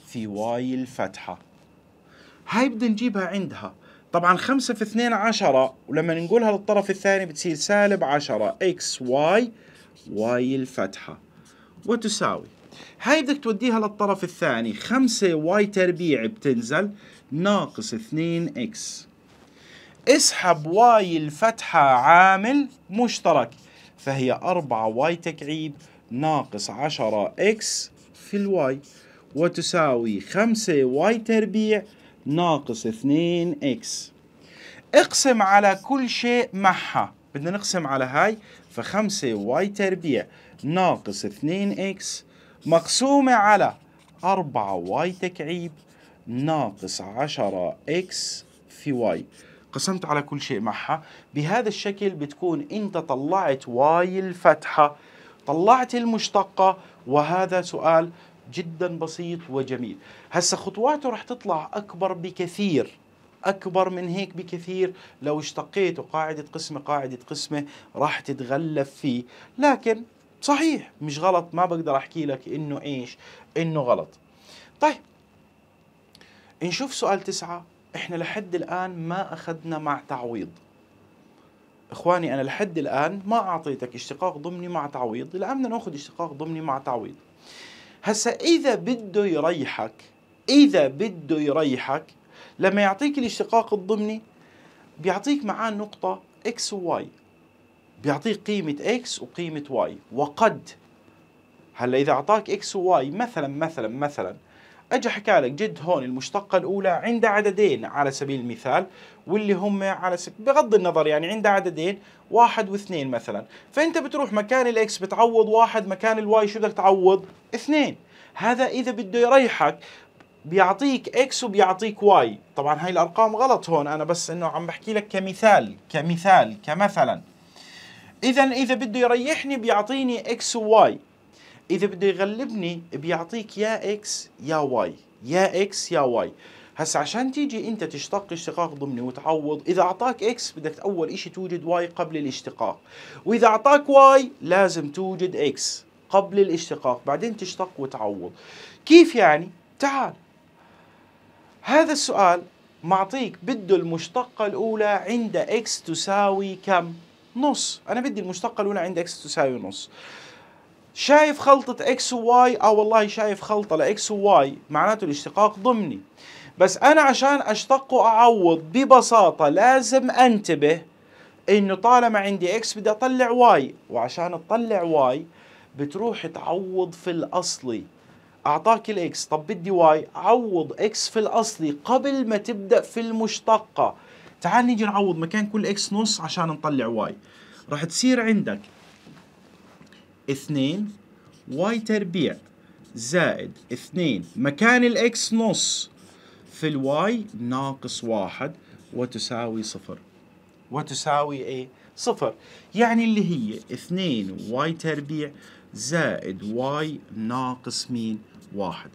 في واي الفتحة هاي بدنا نجيبها عندها طبعا خمسة في اثنين عشرة ولما نقولها للطرف الثاني بتصير سالب عشرة اكس واي واي الفتحة وتساوي هاي بدك توديها للطرف الثاني خمسة واي تربيع بتنزل ناقص اثنين اكس اسحب واي الفتحة عامل مشترك فهي 4 واي تكعيب ناقص 10 اكس في الواي وتساوي 5 واي تربيع ناقص 2 اكس اقسم على كل شيء معها بدنا نقسم على هاي ف 5 واي تربيع ناقص 2 اكس مقسومة على 4 واي تكعيب ناقص 10 اكس في واي قسمت على كل شيء معها بهذا الشكل بتكون انت طلعت واي الفتحه طلعت المشتقه وهذا سؤال جدا بسيط وجميل هسه خطواته رح تطلع اكبر بكثير أكبر من هيك بكثير لو اشتقيت قاعده قسمة قاعدة قسمة راح تتغلب فيه لكن صحيح مش غلط ما بقدر أحكي لك إنه إيش إنه غلط طيب نشوف سؤال تسعة احنا لحد الان ما اخذنا مع تعويض اخواني انا لحد الان ما اعطيتك اشتقاق ضمني مع تعويض الان بدنا ناخذ اشتقاق ضمني مع تعويض هسا اذا بده يريحك اذا بده يريحك لما يعطيك الاشتقاق الضمني بيعطيك معاه نقطة x و y بيعطيك قيمة x وقيمة y وقد هلا إذا أعطاك x و y مثلا مثلا مثلا اجى حكى لك جد هون المشتقه الاولى عندها عددين على سبيل المثال واللي هم على سب... بغض النظر يعني عندها عددين واحد واثنين مثلا فانت بتروح مكان الاكس بتعوض واحد مكان الواي شو بدك تعوض اثنين هذا اذا بده يريحك بيعطيك اكس وبيعطيك واي طبعا هاي الارقام غلط هون انا بس انه عم بحكي لك كمثال كمثال كمثلا اذا اذا بده يريحني بيعطيني اكس وواي اذا بده يغلبني بيعطيك يا اكس يا واي يا اكس يا واي هسا عشان تيجي انت تشتق اشتقاق ضمني وتعوض اذا اعطاك اكس بدك اول شيء توجد واي قبل الاشتقاق واذا اعطاك واي لازم توجد اكس قبل الاشتقاق بعدين تشتق وتعوض كيف يعني تعال هذا السؤال معطيك بده المشتقة الأولى عند اكس تساوي كم؟ نص أنا بدي المشتقة الأولى عند اكس تساوي نص شايف خلطة اكس وواي اه والله شايف خلطة لاكس وواي معناته الاشتقاق ضمني بس انا عشان اشتق واعوض ببساطة لازم انتبه انه طالما عندي اكس بدي اطلع واي وعشان اطلع واي بتروح تعوض في الاصلي اعطاك الاكس طب بدي واي عوض اكس في الاصلي قبل ما تبدا في المشتقه تعال نيجي نعوض مكان كل اكس نص عشان نطلع واي راح تصير عندك 2 واي تربيع زائد 2 مكان الاكس نص في الواي ناقص واحد وتساوي صفر وتساوي ايه؟ صفر يعني اللي هي 2 واي تربيع زائد واي ناقص مين؟ واحد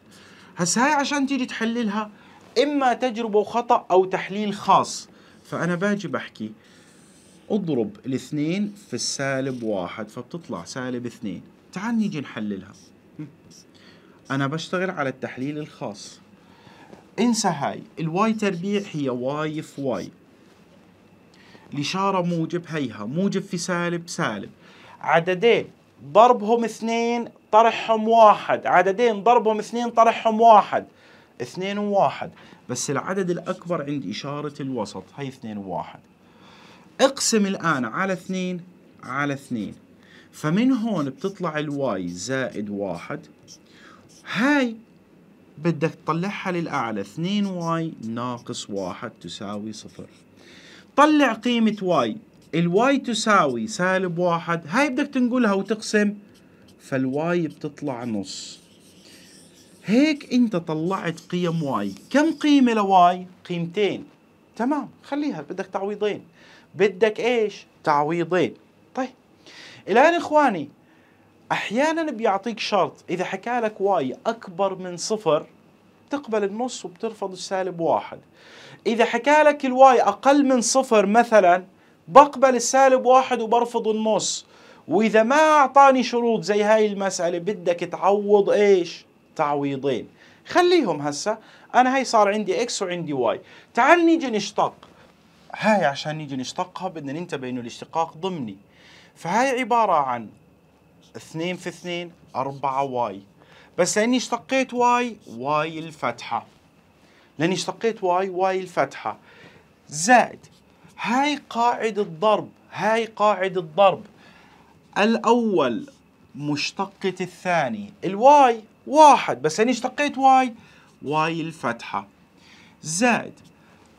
هسا هاي عشان تيجي تحللها اما تجربه وخطا او تحليل خاص فانا باجي بحكي اضرب الاثنين في السالب واحد فبتطلع سالب اثنين تعال نيجي نحللها انا بشتغل على التحليل الخاص انسى هاي الواي تربيع هي واي في واي الإشارة موجب هيها موجب في سالب سالب عددين ضربهم اثنين طرحهم واحد عددين ضربهم اثنين طرحهم واحد اثنين وواحد بس العدد الأكبر عند إشارة الوسط هي اثنين وواحد اقسم الآن على اثنين على اثنين فمن هون بتطلع الواي زائد واحد هاي بدك تطلعها للأعلى 2 واي ناقص واحد تساوي صفر طلع قيمة واي الواي تساوي سالب واحد هاي بدك تنقلها وتقسم فالواي بتطلع نص هيك انت طلعت قيم واي كم قيمة لواي قيمتين تمام خليها بدك تعويضين بدك ايش تعويضين طيب الان اخواني احيانا بيعطيك شرط اذا حكى لك واي اكبر من صفر تقبل النص وبترفض السالب واحد اذا حكى لك الواي اقل من صفر مثلا بقبل السالب واحد وبرفض النص واذا ما اعطاني شروط زي هاي المساله بدك تعوض ايش تعويضين خليهم هسه انا هاي صار عندي اكس وعندي واي تعال نيجي نشتق هاي عشان نيجي نشتقها بدنا ننتبه انه الاشتقاق ضمني فهاي عباره عن 2 في 2 4 واي بس لاني اشتقيت واي واي الفتحه لاني اشتقيت واي واي الفتحه زائد هاي قاعده ضرب هاي قاعده ضرب الاول مشتقة الثاني الواي واحد بس أنا اشتقيت واي واي الفتحة زائد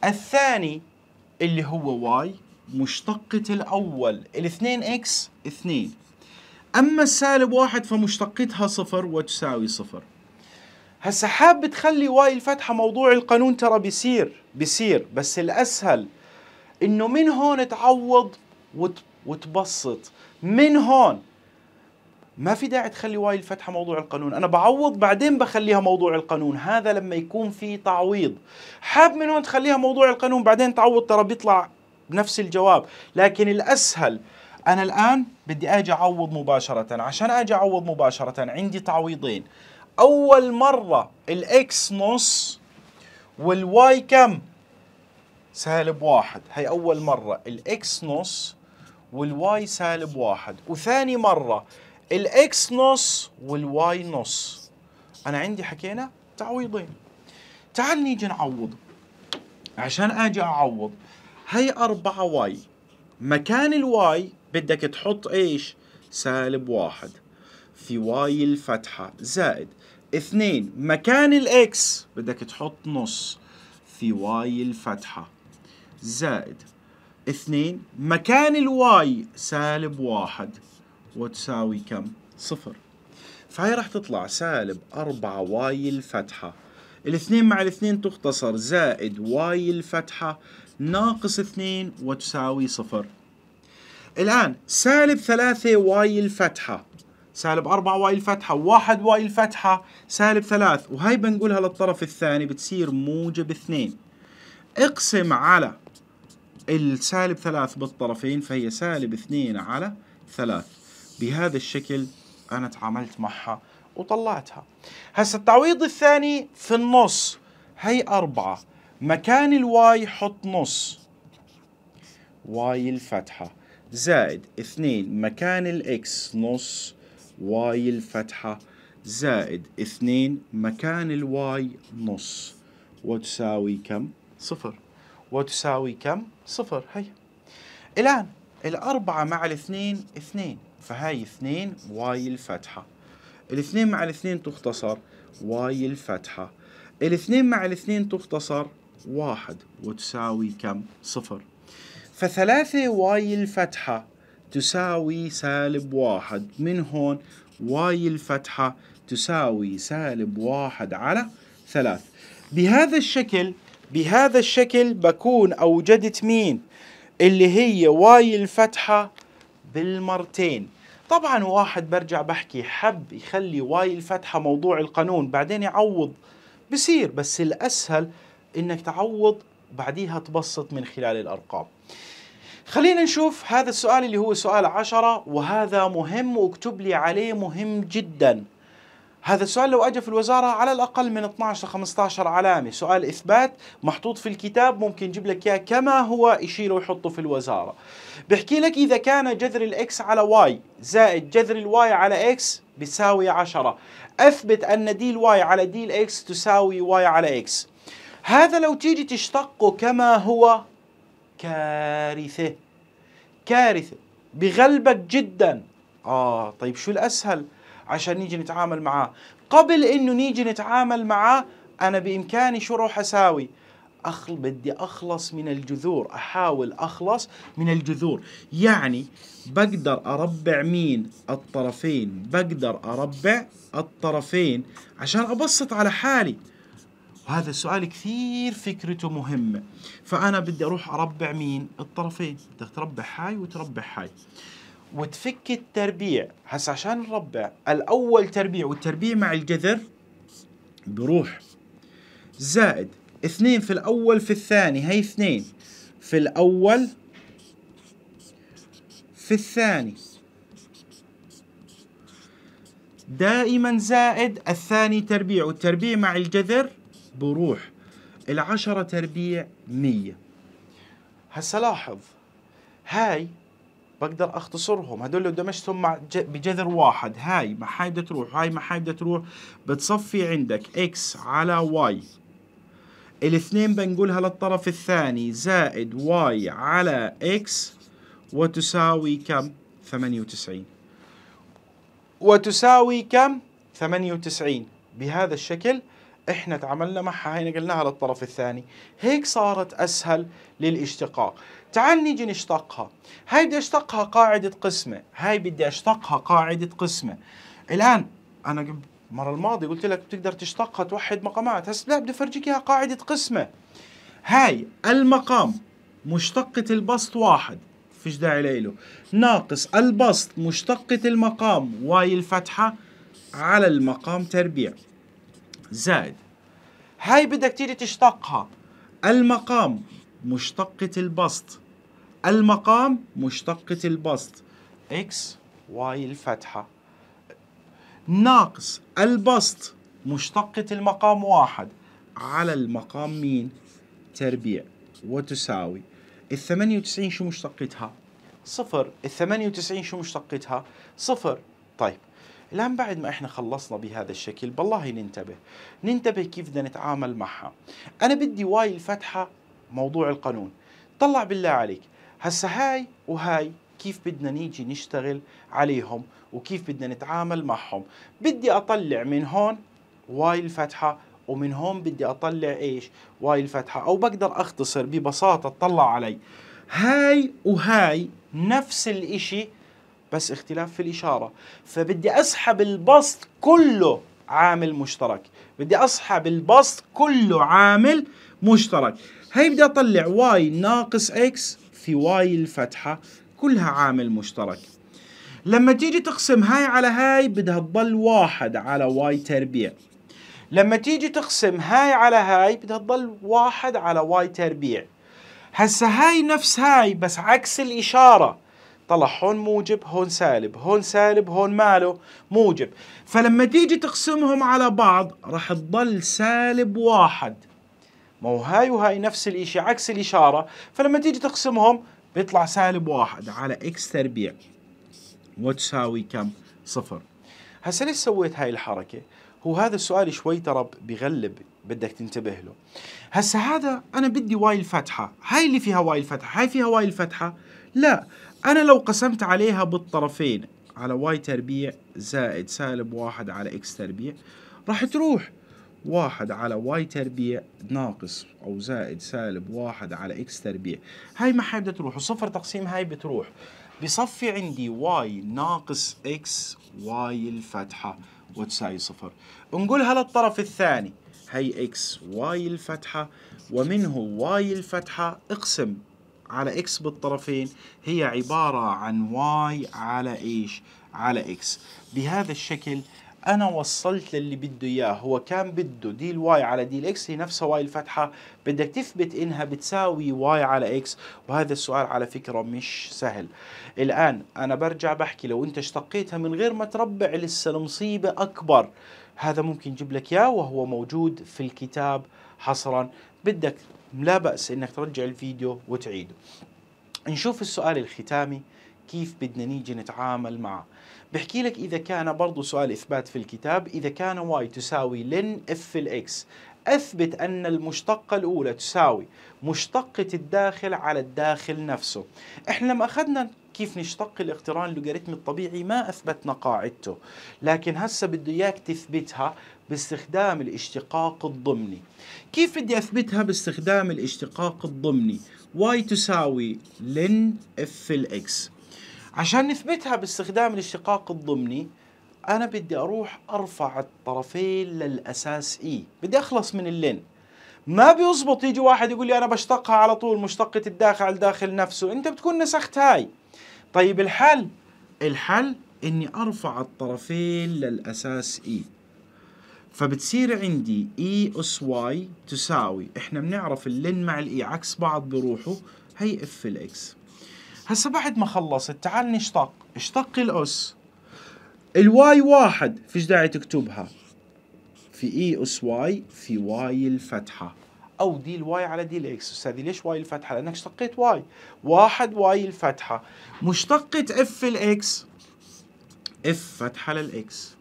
الثاني اللي هو واي مشتقة الأول الاثنين اكس اثنين أما السالب واحد فمشتقتها صفر وتساوي صفر هسا حاب تخلي واي الفتحة موضوع القانون ترى بيصير بيصير بس الأسهل إنه من هون تعوض وتبسط من هون ما في داعي تخلي واي الفتحه موضوع القانون انا بعوض بعدين بخليها موضوع القانون هذا لما يكون في تعويض حاب من هون تخليها موضوع القانون بعدين تعوض ترى بيطلع بنفس الجواب لكن الاسهل انا الان بدي اجي اعوض مباشره عشان اجي اعوض مباشره عندي تعويضين اول مره الاكس نص والواي كم سالب واحد هي اول مره الاكس نص والواي سالب واحد وثاني مره الاكس نص والواي نص انا عندي حكينا تعويضين تعال نيجي نعوض عشان اجي اعوض هي 4 واي مكان الواي بدك تحط ايش سالب واحد في واي الفتحة زائد اثنين مكان الاكس بدك تحط نص في واي الفتحة زائد اثنين مكان الواي سالب واحد وتساوي كم؟ صفر فهي راح تطلع سالب 4 واي الفتحة الاثنين مع الاثنين تختصر زائد واي الفتحة ناقص اثنين وتساوي صفر الآن سالب ثلاثة واي الفتحة سالب 4 واي الفتحة واحد واي الفتحة سالب ثلاث وهي بنقولها للطرف الثاني بتصير موجب اثنين اقسم على السالب ثلاث بالطرفين فهي سالب اثنين على ثلاث بهذا الشكل انا تعاملت معها وطلعتها هسا التعويض الثاني في النص هي أربعة مكان الواي حط نص واي الفتحة زائد اثنين مكان الاكس نص واي الفتحة زائد اثنين مكان الواي نص وتساوي كم؟ صفر وتساوي كم؟ صفر هي الآن الأربعة مع الاثنين اثنين فهاي اثنين واي الفتحة الاثنين مع الاثنين تختصر واي الفتحة الاثنين مع الاثنين تختصر واحد وتساوي كم صفر فثلاثة واي الفتحة تساوي سالب واحد من هون واي الفتحة تساوي سالب واحد على ثلاث بهذا الشكل بهذا الشكل بكون أوجدت مين اللي هي واي الفتحة بالمرتين طبعا واحد برجع بحكي حب يخلي واي الفتحة موضوع القانون بعدين يعوض بصير بس الأسهل إنك تعوض بعديها تبسط من خلال الأرقام خلينا نشوف هذا السؤال اللي هو سؤال عشرة وهذا مهم واكتب لي عليه مهم جدا هذا السؤال لو اجى في الوزاره على الاقل من 12 ل 15 علامه، سؤال اثبات محطوط في الكتاب ممكن يجيب لك اياه كما هو يشيله ويحطه في الوزاره. بحكي لك اذا كان جذر الاكس على واي زائد جذر الواي على اكس بيساوي 10، اثبت ان دي الواي على دي الاكس تساوي واي على اكس. هذا لو تيجي تشتقه كما هو كارثه. كارثه بغلبك جدا. اه طيب شو الاسهل؟ عشان نيجي نتعامل معاه قبل انه نيجي نتعامل معاه انا بامكاني شو اروح اساوي أخل بدي أخلص من الجذور أحاول أخلص من الجذور يعني بقدر أربع مين الطرفين بقدر أربع الطرفين عشان أبسط على حالي وهذا السؤال كثير فكرته مهمة فأنا بدي أروح أربع مين الطرفين بدك تربع هاي وتربع هاي وتفك التربيع هسا عشان نربع الاول تربيع والتربيع مع الجذر بروح زائد اثنين في الاول في الثاني هي اثنين في الاول في الثاني دائما زائد الثاني تربيع والتربيع مع الجذر بروح العشرة تربيع مية هسا لاحظ هاي بقدر اختصرهم هدول لو دمجتهم مع بجذر واحد هاي ما هاي بدها تروح هاي ما هاي بدها تروح بتصفي عندك اكس على واي الاثنين بنقولها للطرف الثاني زائد واي على اكس وتساوي كم 98 وتساوي كم 98 بهذا الشكل احنا تعاملنا معها هي نقلناها للطرف الثاني هيك صارت اسهل للاشتقاق تعال نيجي نشتقها هاي بدي اشتقها قاعده قسمه هاي بدي اشتقها قاعده قسمه الان انا المره الماضيه قلت لك بتقدر تشتقها توحد مقامات هسه لا بدي افرجيك اياها قاعده قسمه هاي المقام مشتقة البسط واحد فيش داعي لإله ناقص البسط مشتقة المقام واي الفتحة على المقام تربيع زائد هاي بدك تيجي تشتقها المقام مشتقة البسط المقام مشتقة البسط x واي الفتحة ناقص البسط مشتقة المقام واحد على المقام مين؟ تربيع وتساوي ال 98 شو مشتقتها؟ صفر ال 98 شو مشتقتها؟ صفر طيب الآن بعد ما إحنا خلصنا بهذا الشكل بالله ننتبه ننتبه كيف بدنا نتعامل معها أنا بدي واي الفتحة موضوع القانون طلع بالله عليك هسا هاي وهاي كيف بدنا نيجي نشتغل عليهم وكيف بدنا نتعامل معهم بدي أطلع من هون واي الفتحة ومن هون بدي أطلع إيش واي الفتحة أو بقدر أختصر ببساطة طلع علي هاي وهاي نفس الإشي بس اختلاف في الإشارة فبدي أسحب البسط كله عامل مشترك بدي أسحب البسط كله عامل مشترك هي بدي أطلع واي ناقص إكس في واي الفتحة كلها عامل مشترك لما تيجي تقسم هاي على هاي بدها تضل واحد على واي تربيع لما تيجي تقسم هاي على هاي بدها تضل واحد على واي تربيع هسه هاي نفس هاي بس عكس الإشارة طلع هون موجب هون سالب هون سالب هون ماله موجب فلما تيجي تقسمهم على بعض راح تضل سالب واحد ما هو هاي وهاي نفس الإشي عكس الإشارة فلما تيجي تقسمهم بيطلع سالب واحد على إكس تربيع وتساوي كم صفر هسا ليش سويت هاي الحركة هو هذا السؤال شوي ترى بغلب بدك تنتبه له هسا هذا أنا بدي واي الفتحة هاي اللي فيها واي الفتحة هاي فيها واي الفتحة لا أنا لو قسمت عليها بالطرفين على واي تربيع زائد سالب واحد على اكس تربيع راح تروح واحد على واي تربيع ناقص أو زائد سالب واحد على اكس تربيع هاي ما حيبدأ تروح وصفر تقسيم هاي بتروح بصفي عندي واي ناقص اكس واي الفتحة وتساوي صفر نقولها للطرف الثاني هي اكس واي الفتحة ومنه واي الفتحة اقسم على اكس بالطرفين هي عبارة عن واي على ايش على اكس بهذا الشكل انا وصلت للي بده اياه هو كان بده دي الواي على دي الاكس هي نفسها واي الفتحه بدك تثبت انها بتساوي واي على اكس وهذا السؤال على فكره مش سهل الان انا برجع بحكي لو انت اشتقيتها من غير ما تربع لسه المصيبه اكبر هذا ممكن يجيب لك اياه وهو موجود في الكتاب حصرا بدك لا بأس انك ترجع الفيديو وتعيده نشوف السؤال الختامي كيف بدنا نيجي نتعامل معه بحكي لك إذا كان برضو سؤال إثبات في الكتاب إذا كان واي تساوي لن اف الإكس أثبت أن المشتقة الأولى تساوي مشتقة الداخل على الداخل نفسه إحنا لما أخذنا كيف نشتق الاقتران اللوغاريتمي الطبيعي ما اثبتنا قاعدته لكن هسه بده اياك تثبتها باستخدام الاشتقاق الضمني كيف بدي أثبتها باستخدام الاشتقاق الضمني y تساوي لن f الx عشان نثبتها باستخدام الاشتقاق الضمني أنا بدي أروح أرفع الطرفين للأساس E بدي أخلص من اللين ما بيزبط يجي واحد يقول لي أنا بشتقها على طول مشتقة الداخل الداخل نفسه أنت بتكون نسخت هاي طيب الحل الحل إني أرفع الطرفين للأساس E فبتصير عندي اي اس واي تساوي احنا بنعرف اللين مع الاي e، عكس بعض بروحه هي اف الاكس هسا بعد ما خلصت تعال نشتق اشتق الاس الواي واحد فيش داعي تكتبها في اي اس واي في واي الفتحه او دي الواي على دي الاكس استاذي ليش واي الفتحه لانك اشتقيت واي واحد واي الفتحه مشتقه اف الاكس اف فتحه للاكس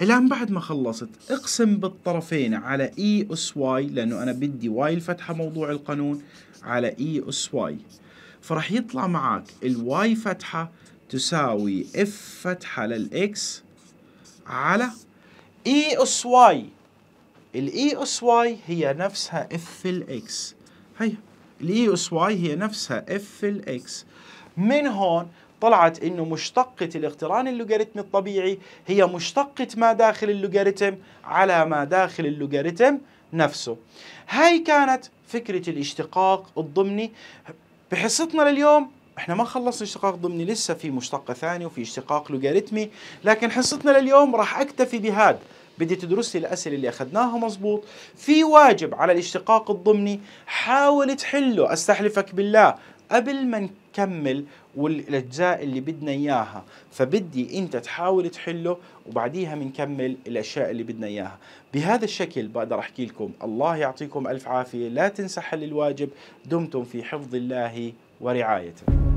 الان بعد ما خلصت اقسم بالطرفين على اي e اس واي لانه انا بدي واي الفتحه موضوع القانون على اي e اس واي فراح يطلع معك الواي فتحه تساوي اف فتحه للاكس على اي e اس واي الاي اس واي هي نفسها اف الاكس هي الاي اس واي هي نفسها اف الاكس من هون طلعت انه مشتقة الاقتران اللوغاريتمي الطبيعي هي مشتقة ما داخل اللوغاريتم على ما داخل اللوغاريتم نفسه هاي كانت فكرة الاشتقاق الضمني بحصتنا لليوم احنا ما خلصنا اشتقاق ضمني لسه في مشتقة ثانية وفي اشتقاق لوغاريتمي لكن حصتنا لليوم راح اكتفي بهذا بدي تدرس لي الاسئله اللي اخذناها مزبوط في واجب على الاشتقاق الضمني حاول تحله استحلفك بالله قبل ما تكمل والاجزاء اللي بدنا اياها فبدي انت تحاول تحله وبعديها بنكمل الاشياء اللي بدنا اياها بهذا الشكل بقدر احكي لكم الله يعطيكم الف عافيه لا تنسى حل الواجب دمتم في حفظ الله ورعايته